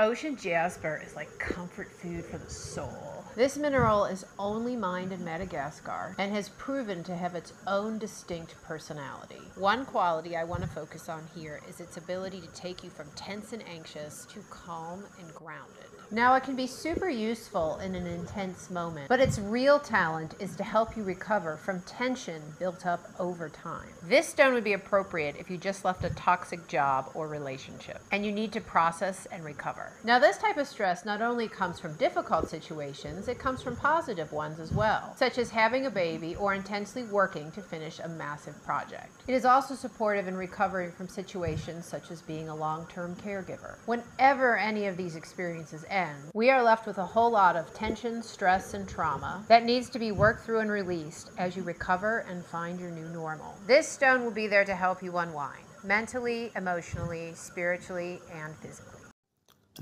Ocean jasper is like comfort food for the soul. This mineral is only mined in Madagascar and has proven to have its own distinct personality. One quality I want to focus on here is its ability to take you from tense and anxious to calm and grounded. Now, it can be super useful in an intense moment, but its real talent is to help you recover from tension built up over time. This stone would be appropriate if you just left a toxic job or relationship and you need to process and recover are. Now, this type of stress not only comes from difficult situations, it comes from positive ones as well, such as having a baby or intensely working to finish a massive project. It is also supportive in recovering from situations such as being a long term caregiver. Whenever any of these experiences end, we are left with a whole lot of tension, stress, and trauma that needs to be worked through and released as you recover and find your new normal. This stone will be there to help you unwind mentally, emotionally, spiritually, and physically.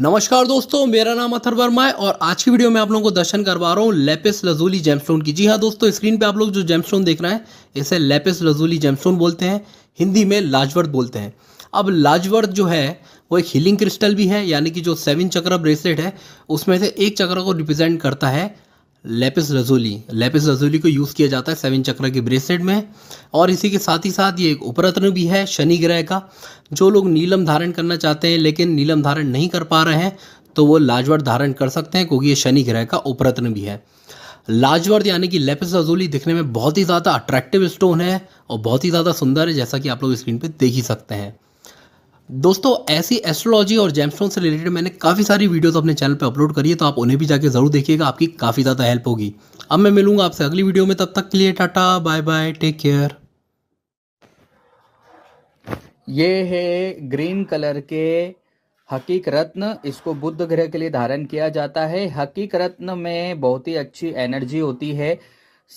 नमस्कार दोस्तों मेरा नाम अथर वर्मा है और आज की video में आप लोगों को दर्शन करवा रहा हूँ लेपिस लजूली जेमस्टोन की जी हाँ दोस्तों स्क्रीन पे आप लोग जो जेमस्टोन देख रहे हैं इसे लेपिस लजूली जेमस्टोन बोलते हैं हिंदी में लाजवर्द बोलते हैं अब लाजवर्द जो है वो एक हीलिंग क्रिस्टल भी है यानी कि जो सेवन चक्र ब्रेसलेट है उसमें से एक चक्र को रिप्रेजेंट करता है लेपिस रजोली लेपिस रजोली को यूज़ किया जाता है सेवन चक्र के ब्रेसलेट में और इसी के साथ ही साथ ये एक उपरत्न भी है शनि ग्रह का जो लोग नीलम धारण करना चाहते हैं लेकिन नीलम धारण नहीं कर पा रहे हैं तो वो लाजवर्ट धारण कर सकते हैं क्योंकि ये शनि ग्रह का उपरत्न भी है लाजवर्द यानी कि लेपिस रजोली दिखने में बहुत ही ज़्यादा अट्रैक्टिव स्टोन है और बहुत ही ज़्यादा सुंदर है जैसा कि आप लोग स्क्रीन पर देख ही सकते हैं दोस्तों ऐसी एस्ट्रोलॉजी और जेमस्टोन से रिलेटेड मैंने काफ़ी सारी वीडियोस अपने चैनल पर अपलोड करी है तो आप उन्हें भी जाके ज़रूर देखिएगा आपकी काफ़ी ज़्यादा हेल्प होगी अब मैं मिलूंगा आपसे अगली वीडियो में तब तक के लिए tata bye bye take care ये है ग्रीन कलर के हकीक रत्न इसको बुद्ध ग्रह के लिए धारण किया जाता है हकीक रत्न में बहुत ही अच्छी एनर्जी होती है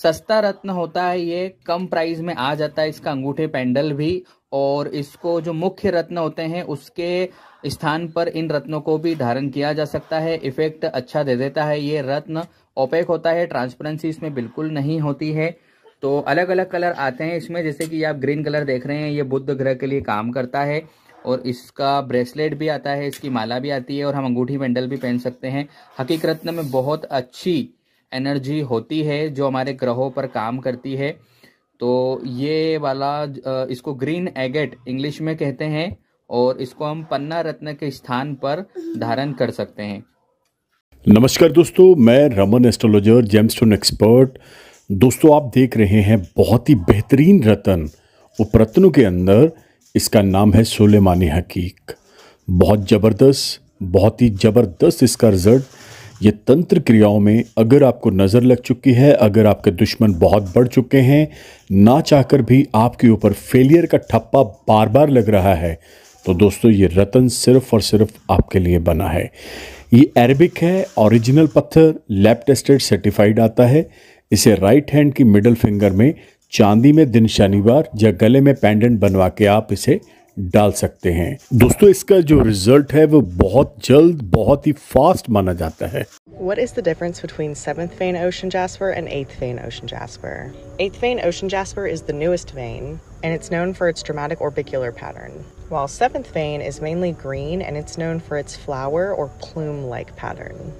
सस्ता रत्न होता है ये कम प्राइस में आ जाता है इसका अंगूठे पैंडल भी और इसको जो मुख्य रत्न होते हैं उसके स्थान पर इन रत्नों को भी धारण किया जा सकता है इफेक्ट अच्छा दे देता है ये रत्न ओपेक होता है ट्रांसपेरेंसी इसमें बिल्कुल नहीं होती है तो अलग अलग कलर आते हैं इसमें जैसे कि आप ग्रीन कलर देख रहे हैं ये बुद्ध ग्रह के लिए काम करता है और इसका ब्रेसलेट भी आता है इसकी माला भी आती है और हम अंगूठी पेंडल भी पहन सकते हैं हकीक रत्न में बहुत अच्छी एनर्जी होती है जो हमारे ग्रहों पर काम करती है तो ये वाला इसको ग्रीन एगेट इंग्लिश में कहते हैं और इसको हम पन्ना रत्न के स्थान पर धारण कर सकते हैं नमस्कार दोस्तों मैं रमन एस्ट्रोलॉजर जेमस्टोन एक्सपर्ट दोस्तों आप देख रहे हैं बहुत ही बेहतरीन रतन उपरत्नों के अंदर इसका नाम है सोलेमानी हकीक बहुत ज़बरदस्त बहुत ही ज़बरदस्त इसका रिज़ल्ट ये तंत्र क्रियाओं में अगर आपको नज़र लग चुकी है अगर आपके दुश्मन बहुत बढ़ चुके हैं ना चाहकर भी आपके ऊपर फेलियर का ठप्पा बार बार लग रहा है तो दोस्तों ये रतन सिर्फ और सिर्फ आपके लिए बना है ये अरबिक है ओरिजिनल पत्थर लैब टेस्टेड सर्टिफाइड आता है इसे राइट हैंड की मिडल फिंगर में चांदी में दिन शनिवार या गले में पेंडेंट बनवा के आप इसे डाल सकते हैं दोस्तों इसका जो रिजल्ट है वो बहुत जल्द बहुत ही फास्ट माना जाता है What is the difference between 7th vein ocean jasper and 8th vein ocean jasper? 8th vein ocean jasper is the newest vein, and it's known for its dramatic orbicular pattern, while 7th vein is mainly green and it's known for its flower or plume like pattern.